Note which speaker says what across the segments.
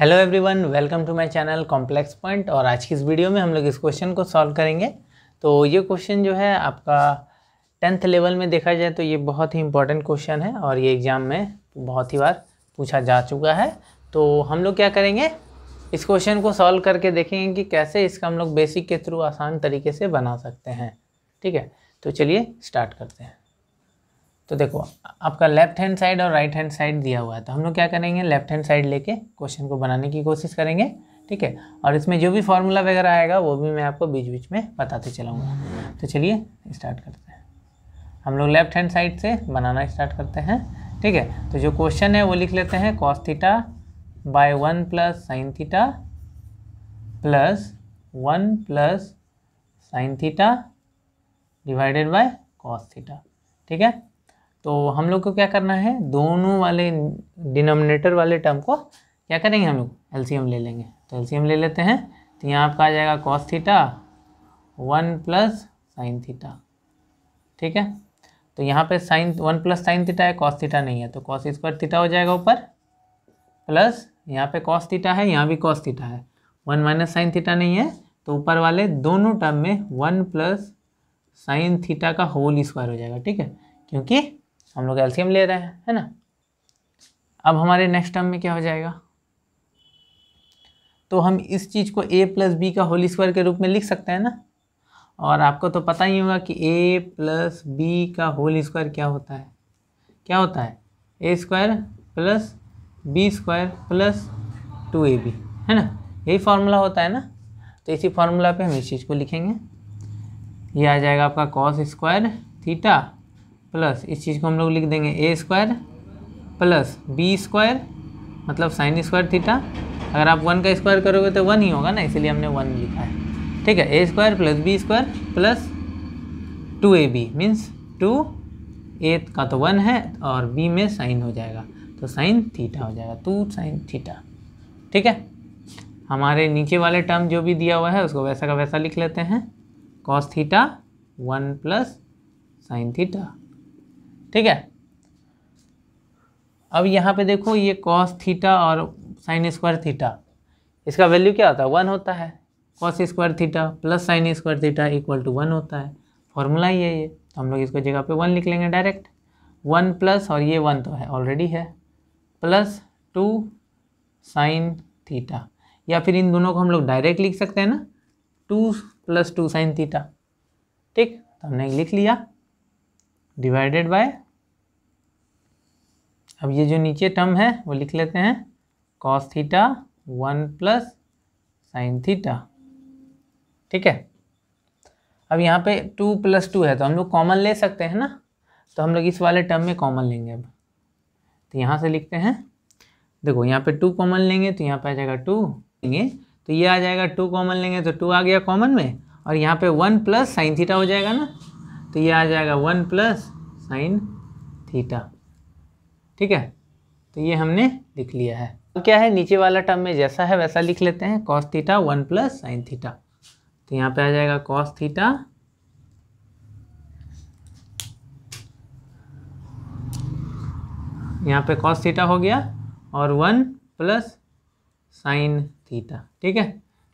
Speaker 1: hello everyone welcome to my channel complex point और आज की इस वीडियो में हम लोग इस क्वेश्चन को सॉल्व करेंगे तो ये क्वेश्चन जो है आपका टेंथ लेवल में देखा जाए तो ये बहुत ही इंपॉर्टेंट क्वेश्चन है और ये एग्ज़ाम में बहुत ही बार पूछा जा चुका है तो हम लोग क्या करेंगे इस क्वेश्चन को सॉल्व करके देखेंगे कि कैसे इसका हम लोग बेसिक के थ्रू आसान तरीके से बना सकते हैं ठीक है तो चलिए स्टार्ट करते हैं तो देखो आपका लेफ्ट हैंड साइड और राइट हैंड साइड दिया हुआ है तो हम लोग क्या करेंगे लेफ्ट हैंड साइड लेके क्वेश्चन को बनाने की कोशिश करेंगे ठीक है और इसमें जो भी फॉर्मूला वगैरह आएगा वो भी मैं आपको बीच बीच में बताते चलाऊँगा तो चलिए स्टार्ट करते हैं हम लोग लेफ्ट हैंड साइड से बनाना स्टार्ट करते हैं ठीक है तो जो क्वेश्चन है वो लिख लेते हैं cos theta by one plus sine theta plus one plus sine theta divided by cos theta ठीक है तो हम लोग को क्या करना है दोनों वाले डिनोमिनेटर वाले टर्म को क्या करेंगे हम लोग एलसीएम ले लेंगे तो एलसीएम ले लेते हैं तो यहाँ आपका आ जाएगा cos theta one plus sine theta ठीक है तो यहाँ पे sine one plus sine theta है कॉस थीटा नहीं है तो कॉस स्क्वायर थीटा हो जाएगा ऊपर प्लस यहाँ पे कॉस थीटा है यहाँ भी कॉस थीटा है वन माइनस साइन थीटा नहीं है तो ऊपर वाले दोनों टर्म में वन प्लस साइन थीटा का होल स्क्वायर हो जाएगा ठीक है क्योंकि हम लोग एल्शियम ले रहे हैं है ना अब हमारे नेक्स्ट टर्म में क्या हो जाएगा तो हम इस चीज़ को ए प्लस बी का होल स्क्वायर के रूप में लिख सकते हैं ना और आपको तो पता ही होगा कि ए प्लस बी का होल स्क्वायर क्या होता है क्या होता है A square plus B square plus two A B है ना यही फार्मूला होता है ना तो इसी फार्मूला पे हम इस चीज़ को लिखेंगे ये आ जाएगा आपका कॉस स्क्वायर थीटा प्लस इस चीज़ को हम लोग लिख देंगे A square plus B square मतलब साइन स्क्वायर थीटा अगर आप वन का स्क्वायर करोगे तो वन ही होगा ना इसीलिए हमने वन लिखा है ठीक है A square plus B square plus two A B means two A का तो वन है और बी में साइन हो जाएगा तो साइन थीटा हो जाएगा टू साइन थीटा ठीक है हमारे नीचे वाले टर्म जो भी दिया हुआ है उसको वैसा का वैसा लिख लेते हैं cos theta one plus sine theta ठीक है अब यहाँ पे देखो ये कॉस थीटा और साइन स्क्वायर थीटा इसका वैल्यू क्या होता है वन होता है cos square theta plus sine square theta equal to one होता है फॉर्मूला ही है ये तो हम लोग इसको जगह पे वन लिख लेंगे डायरेक्ट वन प्लस और ये वन तो है ऑलरेडी है प्लस टू साइन थीटा या फिर इन दोनों को हम लोग डायरेक्ट लिख सकते हैं ना two plus two sine theta ठीक तो हमने लिख लिया डिवाइडेड बाय अब ये जो नीचे टर्म है वो लिख लेते हैं cos theta one plus sine theta ठीक है अब यहाँ पे टू प्लस टू है तो हम लोग कॉमन ले सकते हैं ना तो हम लोग इस वाले टर्म में कॉमन लेंगे अब तो यहाँ से लिखते हैं देखो यहाँ पे टू कॉमन लेंगे तो यहाँ पे आ जाएगा टू लेंगे तो ये आ जाएगा टू कॉमन लेंगे तो टू आ गया कॉमन में और यहाँ पे वन प्लस साइन थीटा हो जाएगा ना तो ये आ जाएगा वन प्लस साइन थीटा ठीक है तो ये हमने लिख लिया है क्या है नीचे वाला टर्म में जैसा है वैसा लिख लेते हैं cos theta one plus sine theta तो यहाँ पे आ जाएगा कॉस थीटा यहाँ पे कॉस थीटा हो गया और वन प्लस साइन थीटा ठीक है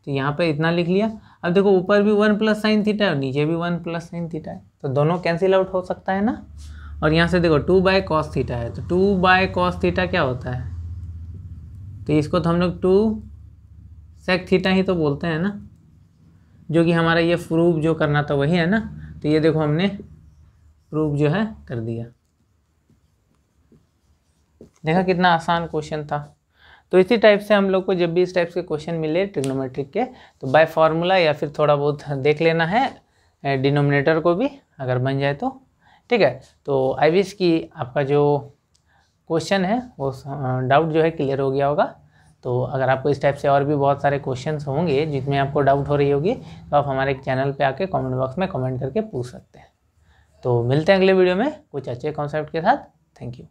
Speaker 1: तो यहाँ पे इतना लिख लिया अब देखो ऊपर भी वन प्लस साइन थीटा है और नीचे भी वन प्लस साइन थीटा है तो दोनों कैंसिल आउट हो सकता है ना और यहाँ से देखो टू बाय कॉस थीटा है तो टू बाय कॉस थीटा क्या होता है तो इसको तो हम लोग टू सेक थीटा ही तो बोलते हैं ना जो कि हमारा ये प्रूफ जो करना था वही है ना तो ये देखो हमने प्रूफ जो है कर दिया देखा कितना आसान क्वेश्चन था तो इसी टाइप से हम लोग को जब भी इस टाइप के क्वेश्चन मिले ट्रिग्नोमेट्रिक के तो बाय फार्मूला या फिर थोड़ा बहुत देख लेना है डिनोमिनेटर को भी अगर बन जाए तो ठीक है तो आई विश की आपका जो क्वेश्चन है वो डाउट जो है क्लियर हो गया होगा तो अगर आपको इस टाइप से और भी बहुत सारे क्वेश्चन होंगे जिसमें आपको डाउट हो रही होगी तो आप हमारे चैनल पे आके कमेंट बॉक्स में कमेंट करके पूछ सकते हैं तो मिलते हैं अगले वीडियो में कुछ अच्छे कॉन्सेप्ट के साथ थैंक यू